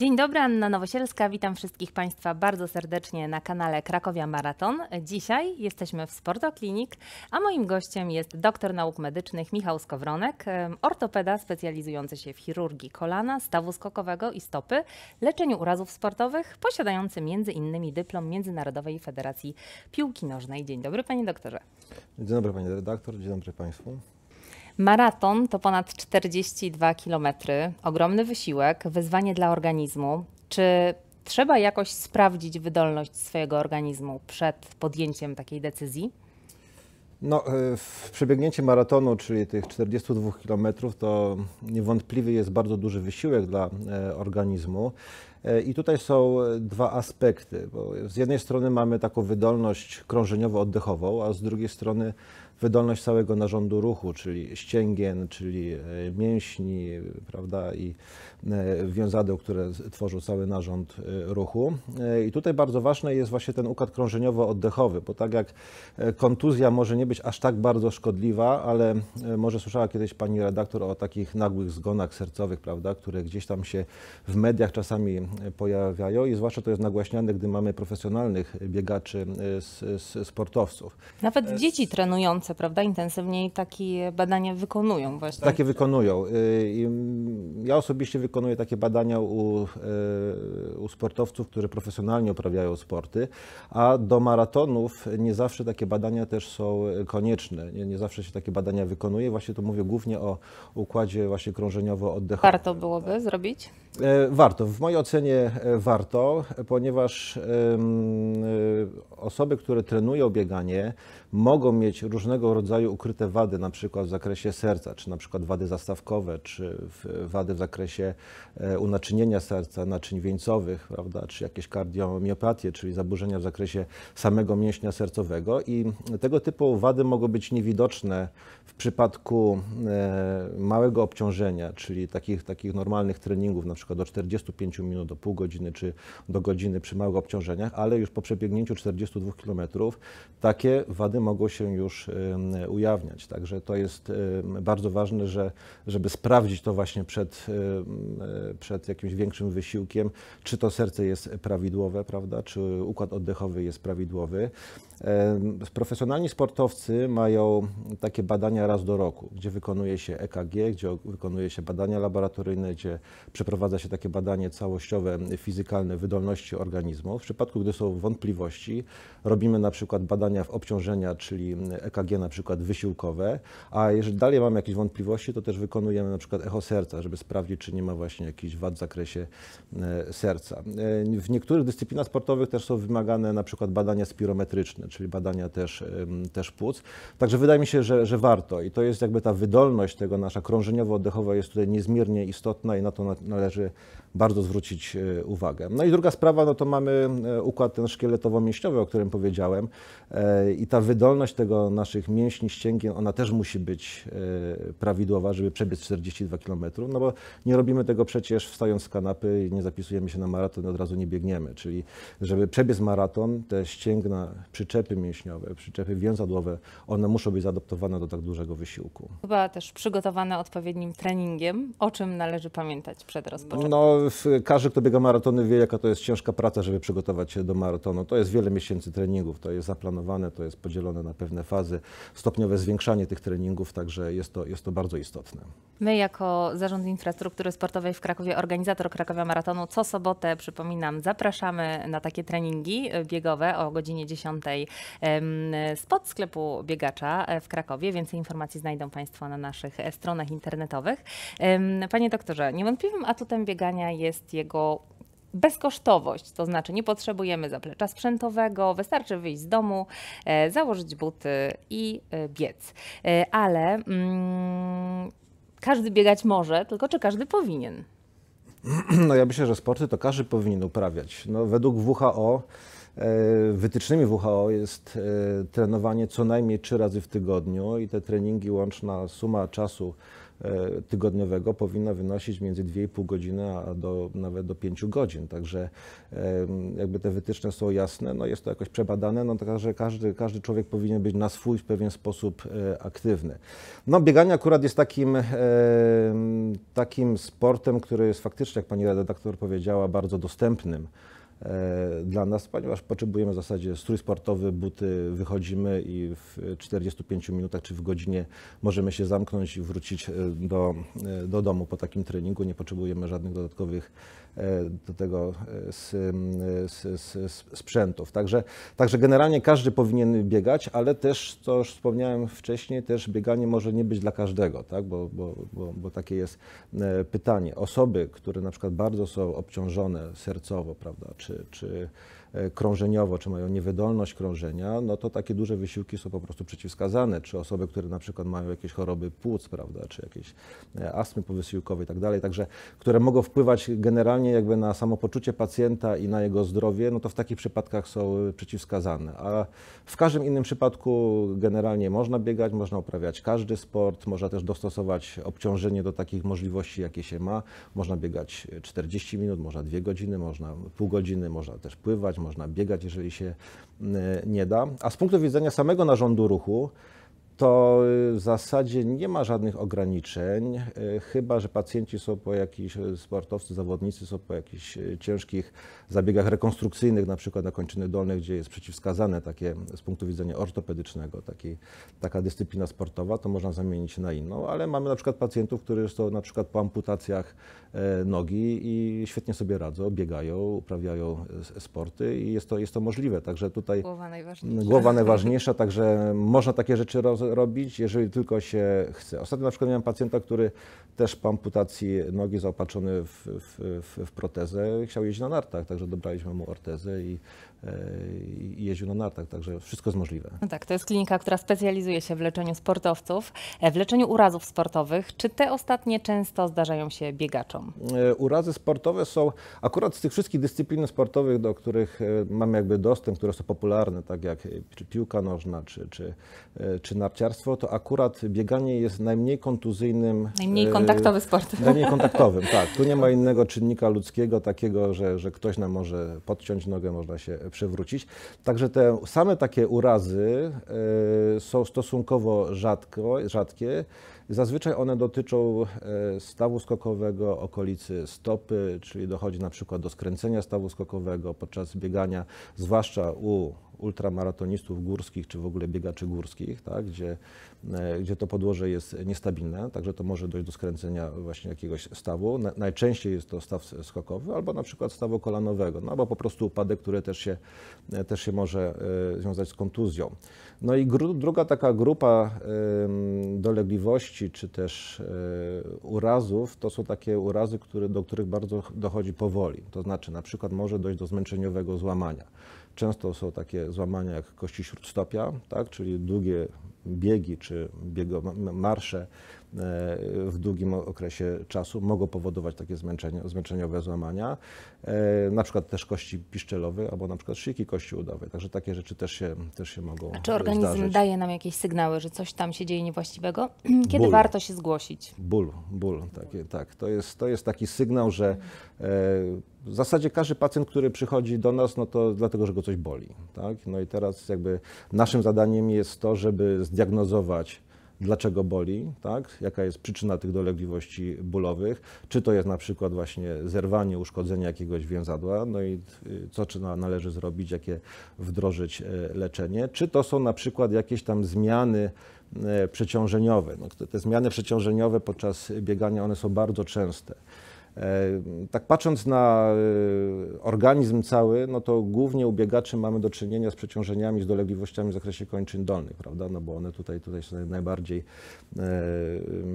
Dzień dobry, Anna Nowosielska. Witam wszystkich Państwa bardzo serdecznie na kanale Krakowia Maraton. Dzisiaj jesteśmy w Sportoklinik, a moim gościem jest doktor nauk medycznych Michał Skowronek, ortopeda specjalizujący się w chirurgii kolana, stawu skokowego i stopy, leczeniu urazów sportowych, posiadający między innymi dyplom Międzynarodowej Federacji Piłki Nożnej. Dzień dobry, panie doktorze. Dzień dobry, panie redaktor. Dzień dobry państwu. Maraton to ponad 42 km, ogromny wysiłek, wyzwanie dla organizmu. Czy trzeba jakoś sprawdzić wydolność swojego organizmu przed podjęciem takiej decyzji? No, e, przebiegnięcie maratonu, czyli tych 42 km, to niewątpliwie jest bardzo duży wysiłek dla e, organizmu. E, I tutaj są dwa aspekty. Bo z jednej strony mamy taką wydolność krążeniowo-oddechową, a z drugiej strony wydolność całego narządu ruchu, czyli ścięgien, czyli e, mięśni prawda, i e, wiązadeł, które tworzą cały narząd e, ruchu. I tutaj bardzo ważny jest właśnie ten układ krążeniowo-oddechowy, bo tak jak kontuzja może nie być aż tak bardzo szkodliwa, ale może słyszała kiedyś pani redaktor o takich nagłych zgonach sercowych, prawda, które gdzieś tam się w mediach czasami pojawiają i zwłaszcza to jest nagłaśniane, gdy mamy profesjonalnych biegaczy, sportowców. Nawet dzieci trenujące Polsce, prawda? Intensywniej takie badania wykonują właśnie. Takie wykonują. Y, mm, ja osobiście wykonuję takie badania u, y, u sportowców, którzy profesjonalnie uprawiają sporty, a do maratonów nie zawsze takie badania też są konieczne. Nie, nie zawsze się takie badania wykonuje. Właśnie tu mówię głównie o układzie właśnie krążeniowo-oddechowym. Warto byłoby tak. zrobić? E, warto. W mojej ocenie e, warto, ponieważ e, osoby, które trenują bieganie, mogą mieć różnego rodzaju ukryte wady, na przykład w zakresie serca, czy na przykład wady zastawkowe, czy wady w zakresie e, unaczynienia serca, naczyń wieńcowych, prawda, czy jakieś kardiomiopatie, czyli zaburzenia w zakresie samego mięśnia sercowego. I tego typu wady mogą być niewidoczne w przypadku e, małego obciążenia, czyli takich, takich normalnych treningów, na przykład do 45 minut, do pół godziny, czy do godziny przy małych obciążeniach, ale już po przebiegnięciu 42 km takie wady mogło się już ujawniać. Także to jest bardzo ważne, że, żeby sprawdzić to właśnie przed, e, przed jakimś większym wysiłkiem, czy to serce jest prawidłowe, prawda, czy układ oddechowy jest prawidłowy. Profesjonalni sportowcy mają takie badania raz do roku, gdzie wykonuje się EKG, gdzie wykonuje się badania laboratoryjne, gdzie przeprowadza się takie badanie całościowe, fizykalne wydolności organizmu. W przypadku, gdy są wątpliwości, robimy na przykład badania w obciążenia czyli EKG na przykład wysiłkowe, a jeżeli dalej mamy jakieś wątpliwości, to też wykonujemy na przykład echo serca, żeby sprawdzić, czy nie ma właśnie jakichś wad w zakresie e, serca. E, w niektórych dyscyplinach sportowych też są wymagane na przykład badania spirometryczne, czyli badania też, e, też płuc. Także wydaje mi się, że, że warto i to jest jakby ta wydolność tego nasza krążeniowo-oddechowa jest tutaj niezmiernie istotna i na to należy bardzo zwrócić e, uwagę. No i druga sprawa, no to mamy e, układ ten szkieletowo-mięśniowy, o którym powiedziałem e, i ta wydolność tego naszych mięśni, ścięgien, ona też musi być prawidłowa, żeby przebiec 42 km, no bo nie robimy tego przecież wstając z kanapy i nie zapisujemy się na maraton i od razu nie biegniemy, czyli żeby przebiec maraton, te ścięgna, przyczepy mięśniowe, przyczepy więzadłowe, one muszą być zaadoptowane do tak dużego wysiłku. Chyba też przygotowane odpowiednim treningiem, o czym należy pamiętać przed rozpoczęciem. No, każdy, kto biega maratony, wie, jaka to jest ciężka praca, żeby przygotować się do maratonu. To jest wiele miesięcy treningów, to jest zaplanowane, to jest podzielone na pewne fazy, stopniowe zwiększanie tych treningów, także jest to, jest to bardzo istotne. My, jako Zarząd Infrastruktury Sportowej w Krakowie, organizator Krakowia Maratonu, co sobotę, przypominam, zapraszamy na takie treningi biegowe o godzinie 10 spod sklepu biegacza w Krakowie. Więcej informacji znajdą Państwo na naszych stronach internetowych. Panie doktorze, niewątpliwym atutem biegania jest jego bezkosztowość, to znaczy nie potrzebujemy zaplecza sprzętowego, wystarczy wyjść z domu, e, założyć buty i e, biec. E, ale mm, każdy biegać może, tylko czy każdy powinien? No ja myślę, że sporty to każdy powinien uprawiać. No, według WHO Wytycznymi WHO jest trenowanie co najmniej trzy razy w tygodniu i te treningi łączna suma czasu E, tygodniowego powinna wynosić między 2,5 godziny a do, nawet do 5 godzin. Także jakby te wytyczne są jasne, no jest to jakoś przebadane, no także każdy, każdy człowiek powinien być na swój w pewien sposób e, aktywny. No bieganie akurat jest takim, e, takim sportem, który jest faktycznie, jak pani redaktor powiedziała, bardzo dostępnym. E, dla nas, ponieważ potrzebujemy w zasadzie strój sportowy, buty, wychodzimy i w 45 minutach czy w godzinie możemy się zamknąć i wrócić e, do, e, do domu po takim treningu. Nie potrzebujemy żadnych dodatkowych do tego sprzętów. Także, także generalnie każdy powinien biegać, ale też, co już wspomniałem wcześniej, też bieganie może nie być dla każdego, tak? bo, bo, bo, bo takie jest pytanie. Osoby, które na przykład bardzo są obciążone sercowo, prawda, czy czy, E, krążeniowo, czy mają niewydolność krążenia, no to takie duże wysiłki są po prostu przeciwskazane. Czy osoby, które na przykład mają jakieś choroby płuc, prawda, czy jakieś e, astmy powysiłkowe i tak dalej, także które mogą wpływać generalnie jakby na samopoczucie pacjenta i na jego zdrowie, no to w takich przypadkach są e, przeciwskazane. A w każdym innym przypadku generalnie można biegać, można uprawiać każdy sport, można też dostosować obciążenie do takich możliwości, jakie się ma. Można biegać 40 minut, można 2 godziny, można pół godziny, można też pływać, można biegać, jeżeli się e, nie da. A z punktu widzenia samego narządu ruchu, to y, w zasadzie nie ma żadnych ograniczeń, y, chyba że pacjenci są po jakichś, y, sportowcy, zawodnicy są po jakichś ciężkich zabiegach rekonstrukcyjnych, na przykład na kończyny dolne, gdzie jest przeciwwskazane takie z punktu widzenia ortopedycznego, taki, taka dyscyplina sportowa, to można zamienić na inną, ale mamy na przykład pacjentów, którzy są na przykład po amputacjach e, nogi i świetnie sobie radzą, biegają, uprawiają e, sporty i jest to, jest to możliwe, także tutaj głowa najważniejsza, głowa najważniejsza także można takie rzeczy roz, robić, jeżeli tylko się chce. Ostatnio na przykład miałem pacjenta, który też po amputacji nogi zaopatrzony w, w, w protezę chciał jeździć na nartach, także dobraliśmy mu ortezę i, e, i jeździł na nartach, także wszystko jest możliwe. No tak, to jest klinika, która specjalizuje się w leczeniu sportowców, e, w leczeniu urazów sportowych. Czy te ostatnie często zdarzają się biegaczom? E, urazy sportowe są akurat z tych wszystkich dyscyplin sportowych, do których mamy jakby dostęp, które są popularne, tak jak piłka nożna czy, czy, czy narty narciarstwo, to akurat bieganie jest najmniej kontuzyjnym. Najmniej e, kontaktowy sport. Najmniej kontaktowym, tak. Tu nie ma innego czynnika ludzkiego takiego, że, że ktoś nam może podciąć nogę, można się przewrócić. Także te same takie urazy e, są stosunkowo rzadko, rzadkie. Zazwyczaj one dotyczą e, stawu skokowego, okolicy stopy, czyli dochodzi na przykład do skręcenia stawu skokowego podczas biegania, zwłaszcza u ultramaratonistów górskich, czy w ogóle biegaczy górskich, tak, gdzie, e, gdzie to podłoże jest niestabilne, także to może dojść do skręcenia właśnie jakiegoś stawu. Najczęściej jest to staw skokowy albo na przykład stawu kolanowego, no albo po prostu upadek, który też się, e, też się może e, związać z kontuzją. No i gru, druga taka grupa dolegliwości, czy też urazów, to są takie urazy, które, do których bardzo dochodzi powoli. To znaczy na przykład może dojść do zmęczeniowego złamania. Często są takie złamania jak kości śródstopia, tak, czyli długie biegi czy biegomarsze E, w długim okresie czasu mogą powodować takie zmęczenie, zmęczeniowe złamania, e, na przykład też kości piszczelowe albo na przykład szyjki kości udowej. Także takie rzeczy też się, też się mogą A czy organizm zdarzyć. daje nam jakieś sygnały, że coś tam się dzieje niewłaściwego? Kiedy ból. warto się zgłosić? Ból, ból, takie, tak. To jest, to jest taki sygnał, że e, w zasadzie każdy pacjent, który przychodzi do nas, no to dlatego, że go coś boli. Tak? No i teraz jakby naszym zadaniem jest to, żeby zdiagnozować dlaczego boli, tak? jaka jest przyczyna tych dolegliwości bólowych, czy to jest na przykład właśnie zerwanie, uszkodzenie jakiegoś więzadła, no i y, co czy należy zrobić, jakie wdrożyć e, leczenie, czy to są na przykład jakieś tam zmiany e, przeciążeniowe. No, te zmiany przeciążeniowe podczas biegania, one są bardzo częste. E, tak patrząc na e, organizm cały, no to głównie u biegaczy mamy do czynienia z przeciążeniami, z dolegliwościami w zakresie kończyn dolnych, prawda? No bo one tutaj, tutaj są najbardziej, e,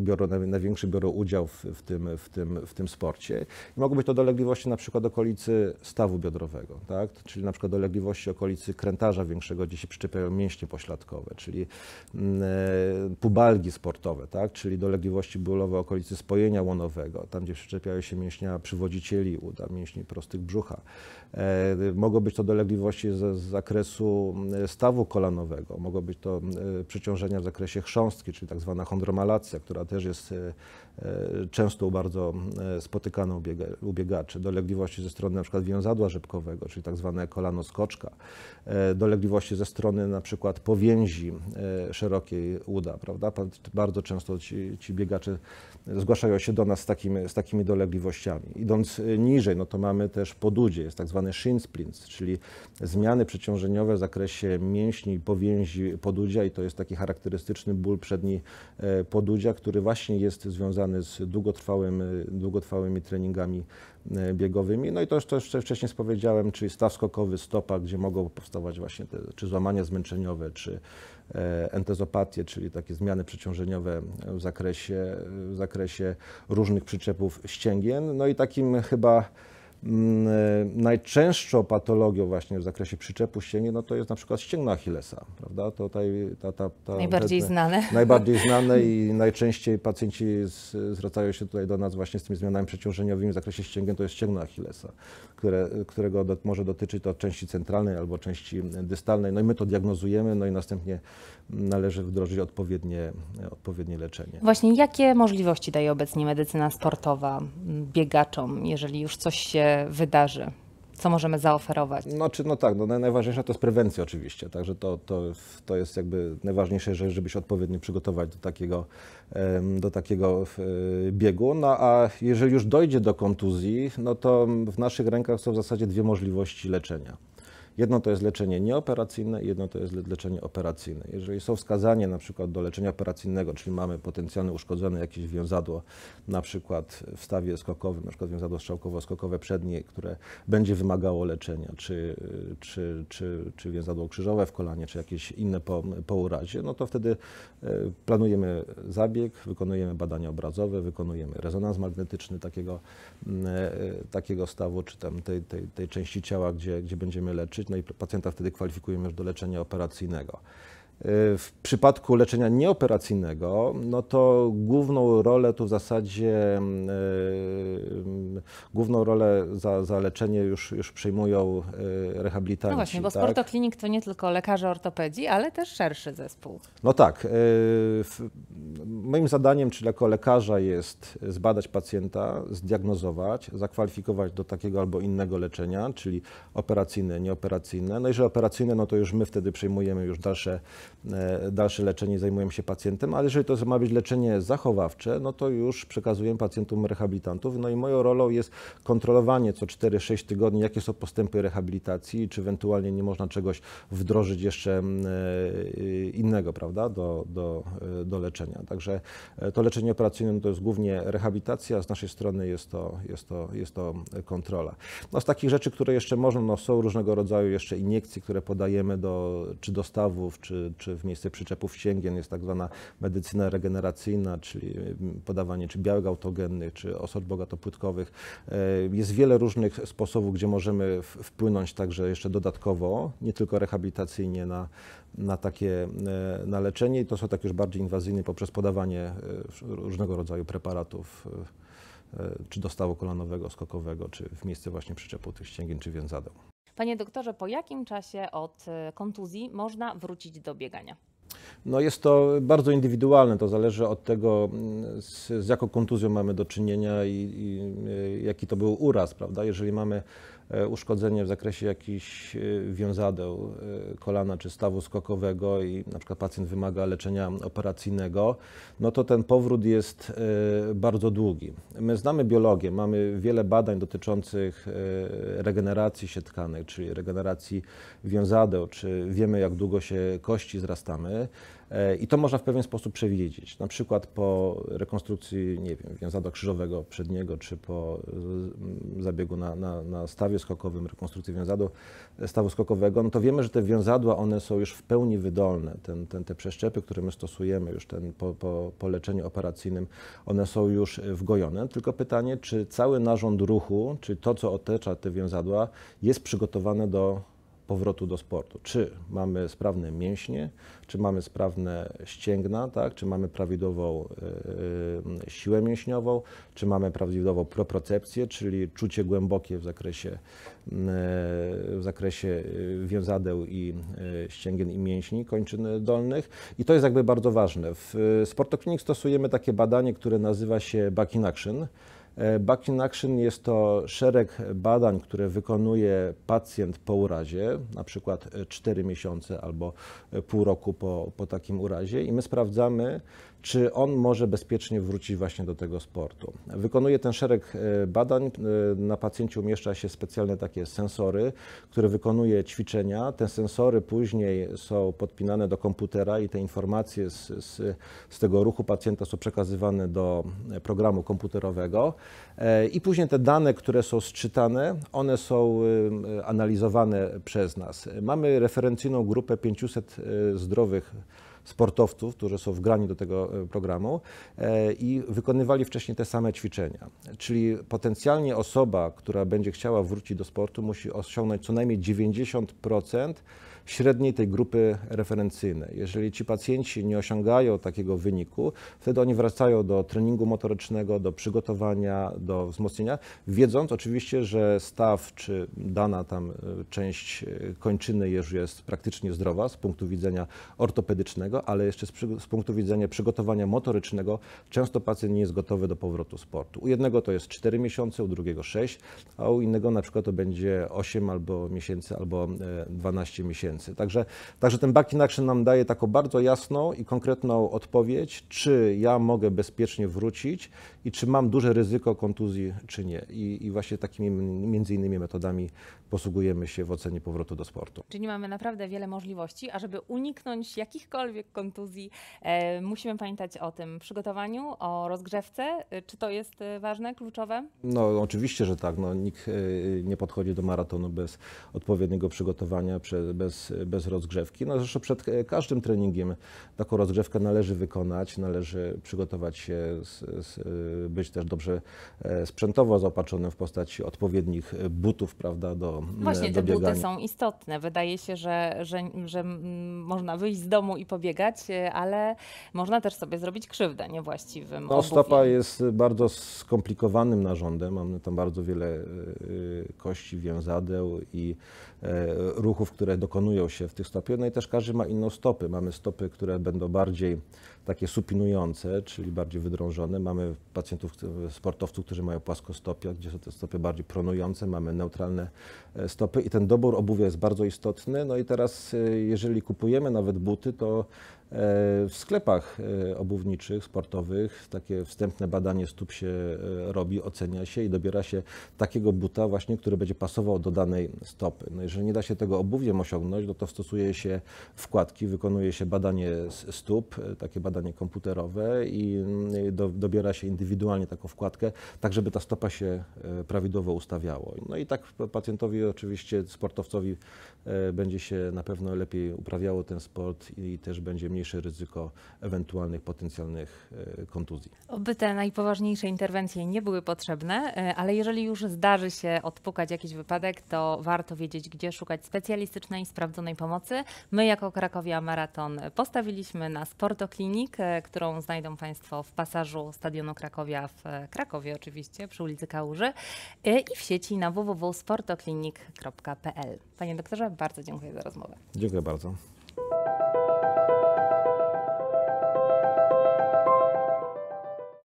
biorą, największy biorą udział w, w, tym, w, tym, w tym sporcie. I mogą być to dolegliwości na przykład okolicy stawu biodrowego, tak? Czyli na przykład dolegliwości okolicy krętarza większego, gdzie się przyczepiają mięśnie pośladkowe, czyli mm, pubalgi sportowe, tak? Czyli dolegliwości bólowe okolicy spojenia łonowego, tam gdzie przyczepiają E, się mięśnia przywodzicieli, uda mięśni prostych brzucha. E, mogą być to dolegliwości z, z zakresu stawu kolanowego, mogą być to e, przeciążenia w zakresie chrząstki, czyli tak zwana chondromalacja, która też jest E, często bardzo e, spotykane u biegaczy. Dolegliwości ze strony np. wiązadła rzepkowego, czyli tak zwane kolano skoczka. E, dolegliwości ze strony np. powięzi szerokiej uda. Prawda? Bardzo często ci, ci biegacze zgłaszają się do nas z takimi, z takimi dolegliwościami. Idąc niżej, no to mamy też podudzie, jest tak zwany shin splints, czyli zmiany przeciążeniowe w zakresie mięśni i powięzi podudzia i to jest taki charakterystyczny ból przedni podudzia, który właśnie jest związany związany z długotrwałym, y, długotrwałymi treningami y, biegowymi. No i to już jeszcze wcześniej powiedziałem, czyli staw skokowy, stopa, gdzie mogą powstawać właśnie te, czy złamania zmęczeniowe, czy e, entezopatie, czyli takie zmiany przeciążeniowe w zakresie, w zakresie różnych przyczepów ścięgien. No i takim chyba Mm, e, najczęstszą patologią właśnie w zakresie przyczepu ścięgien, no to jest na przykład ścięgno Achillesa, prawda? To ta, ta, ta, najbardziej te, znane. Najbardziej znane i najczęściej pacjenci z, zwracają się tutaj do nas właśnie z tymi zmianami przeciążeniowymi w zakresie ścięgien, to jest ścięgno Achillesa, które, którego do, może dotyczyć to części centralnej albo części dystalnej. No i my to diagnozujemy, no i następnie należy wdrożyć odpowiednie, odpowiednie leczenie. Właśnie jakie możliwości daje obecnie medycyna sportowa biegaczom, jeżeli już coś się wydarzy? Co możemy zaoferować? No, czy, no tak, no, najważniejsza to jest prewencja oczywiście, także to, to, to jest jakby najważniejsze, żeby się odpowiednio przygotować do takiego, do takiego e, biegu. No a jeżeli już dojdzie do kontuzji, no to w naszych rękach są w zasadzie dwie możliwości leczenia. Jedno to jest leczenie nieoperacyjne, jedno to jest leczenie operacyjne. Jeżeli są wskazania, na przykład do leczenia operacyjnego, czyli mamy potencjalnie uszkodzone jakieś wiązadło, na przykład w stawie skokowym, na przykład wiązadło strzałkowo-skokowe przednie, które będzie wymagało leczenia, czy, czy, czy, czy wiązadło krzyżowe w kolanie, czy jakieś inne po, po urazie, no to wtedy e, planujemy zabieg, wykonujemy badania obrazowe, wykonujemy rezonans magnetyczny takiego, e, takiego stawu, czy tam tej, tej, tej części ciała, gdzie, gdzie będziemy leczyć no i pacjenta wtedy kwalifikujemy już do leczenia operacyjnego. Y, w przypadku leczenia nieoperacyjnego, no to główną rolę tu w zasadzie, y, główną rolę za, za leczenie już, już przyjmują y, rehabilitanci. No właśnie, bo tak? sportoklinik to nie tylko lekarze ortopedii, ale też szerszy zespół. No tak. Moim zadaniem, czyli jako lekarza jest zbadać pacjenta, zdiagnozować, zakwalifikować do takiego albo innego leczenia, czyli operacyjne, nieoperacyjne. No i że operacyjne, no to już my wtedy przyjmujemy już dalsze E, dalsze leczenie zajmujemy się pacjentem, ale jeżeli to ma być leczenie zachowawcze, no to już przekazujemy pacjentom rehabilitantów. No i moją rolą jest kontrolowanie co 4-6 tygodni, jakie są postępy rehabilitacji, czy ewentualnie nie można czegoś wdrożyć jeszcze mm, e, innego, prawda, do, do, e, do leczenia. Także to leczenie operacyjne no to jest głównie rehabilitacja, z naszej strony jest to, jest to, jest to kontrola. No z takich rzeczy, które jeszcze można, no są różnego rodzaju jeszcze iniekcje, które podajemy do czy dostawów, czy czy w miejsce przyczepów ścięgien jest tak zwana medycyna regeneracyjna, czyli mm, podawanie czy białek autogennych, czy osad bogatopłytkowych. E, jest wiele różnych sposobów, gdzie możemy wpłynąć także jeszcze dodatkowo, nie tylko rehabilitacyjnie na, na takie e, na leczenie i to są tak już bardziej inwazyjne poprzez podawanie e, różnego rodzaju preparatów czy dostawu kolanowego, skokowego, czy w miejsce właśnie przyczepu tych ścięgien czy więzadeł. Panie doktorze, po jakim czasie od e, kontuzji można wrócić do biegania? No jest to bardzo indywidualne, to zależy od tego, mm, z, z jaką kontuzją mamy do czynienia i, i, e, jaki to był uraz, prawda? Jeżeli mamy E, uszkodzenie w zakresie jakichś e, wiązadeł e, kolana czy stawu skokowego i na przykład pacjent wymaga leczenia operacyjnego, no to ten powrót jest bardzo długi. My znamy biologię, mamy wiele badań dotyczących regeneracji się tkanek, czyli regeneracji wiązadeł, czy wiemy jak długo się kości zrastamy. I to można w pewien sposób przewidzieć. Na przykład po rekonstrukcji, nie wiem, wiązadła krzyżowego przedniego, czy po zabiegu na, na, na stawie skokowym, rekonstrukcji wiązadła stawu skokowego, no to wiemy, że te wiązadła one są już w pełni wydolne. Ten, ten, te przeszczepy, które my stosujemy już ten po, po, po leczeniu operacyjnym, one są już e, wgojone. Tylko pytanie, czy cały narząd ruchu, czy to, co otacza te wiązadła, jest przygotowane do powrotu do sportu. Czy mamy sprawne mięśnie, czy mamy sprawne ścięgna, tak? czy mamy prawidłową e, e, siłę mięśniową, czy mamy prawidłową propriocepcję, czyli czucie głębokie w zakresie, e, w zakresie więzadeł i ścięgien i mięśni kończyn dolnych. I to jest jakby bardzo ważne. W Sportoklinik stosujemy takie badanie, które nazywa się Back in Action. E, Back in Action jest to szereg badań, które wykonuje pacjent po urazie, na przykład 4 e, miesiące albo e, pół roku po, po takim urazie i my sprawdzamy, czy on może bezpiecznie wrócić właśnie do tego sportu. Wykonuje ten szereg e, badań. E, na pacjencie umieszcza się specjalne takie sensory, które wykonuje ćwiczenia. Te sensory później są podpinane do komputera i te informacje z, z, z tego ruchu pacjenta są przekazywane do e, programu komputerowego. I później te dane, które są sczytane, one są analizowane przez nas. Mamy referencyjną grupę 500 zdrowych sportowców, którzy są wgrani do tego e, programu e, i wykonywali wcześniej te same ćwiczenia. Czyli potencjalnie osoba, która będzie chciała wrócić do sportu, musi osiągnąć co najmniej 90% średniej tej grupy referencyjnej. Jeżeli ci pacjenci nie osiągają takiego wyniku, wtedy oni wracają do treningu motorycznego, do przygotowania, do wzmocnienia, wiedząc oczywiście, że staw czy dana tam e, część kończyny już jest praktycznie zdrowa z punktu widzenia ortopedycznego, ale jeszcze z, z, punktu widzenia przygotowania motorycznego, często pacjent nie jest gotowy do powrotu sportu. U jednego to jest 4 miesiące, u drugiego 6, a u innego na przykład to będzie 8 albo miesięcy, albo 12 e, miesięcy. Także, także ten back in action nam daje taką bardzo jasną i konkretną odpowiedź, czy ja mogę bezpiecznie wrócić i czy mam duże ryzyko kontuzji, czy nie. I, i właśnie takimi między innymi metodami posługujemy się w ocenie powrotu do sportu. Czyli mamy naprawdę wiele możliwości, ażeby uniknąć jakichkolwiek jakiejkolwiek kontuzji. E, musimy pamiętać o tym przygotowaniu, o rozgrzewce. E, czy to jest e, ważne, kluczowe? No oczywiście, że tak. No, nikt nie podchodzi do maratonu bez odpowiedniego przygotowania, bez, bez rozgrzewki. No zresztą przed każdym treningiem taką rozgrzewkę należy wykonać, należy przygotować się, być też dobrze sprzętowo zaopatrzonym w postaci odpowiednich butów, prawda, do Właśnie do te biegania. buty są istotne. Wydaje się, że, że, że można wyjść z domu i pobiegać biegać, y, ale można też sobie zrobić krzywdę niewłaściwym. No, stopa jest bardzo skomplikowanym narządem. Mamy tam bardzo wiele y, y, kości, więzadeł i e, ruchów, które dokonują się w tych stopie. No i też każdy ma inną stopy. Mamy stopy, które będą bardziej takie supinujące, czyli bardziej wydrążone. Mamy pacjentów, sportowców, którzy mają płaskostopia, gdzie są te stopy bardziej pronujące, mamy neutralne e, stopy i ten dobór obuwia jest bardzo istotny. No i teraz, e, jeżeli kupujemy nawet buty, to e, w sklepach obuwniczych, sportowych takie wstępne badanie stóp się robi, ocenia się i dobiera się takiego buta właśnie, który będzie pasował do danej stopy. No jeżeli nie da się tego obuwiem osiągnąć, no to stosuje się wkładki, wykonuje się badanie stóp, takie badanie zadanie komputerowe i mm, do, dobiera się indywidualnie taką wkładkę, tak żeby ta stopa się e, prawidłowo ustawiała. No i tak pacjentowi oczywiście, sportowcowi E, będzie się na pewno lepiej uprawiało ten sport i też będzie mniejsze ryzyko ewentualnych potencjalnych e, kontuzji. Oby te najpoważniejsze interwencje nie były potrzebne, e, ale jeżeli już zdarzy się odpukać jakiś wypadek, to warto wiedzieć, gdzie szukać specjalistycznej, sprawdzonej pomocy. My jako Krakowia Maraton postawiliśmy na Sportoklinik, którą znajdą Państwo w pasażu Stadionu Krakowia w Krakowie oczywiście, przy ulicy Kałuży i w sieci na www.sportoklinik.pl. Panie doktorze, bardzo dziękuję za rozmowę. Dziękuję bardzo.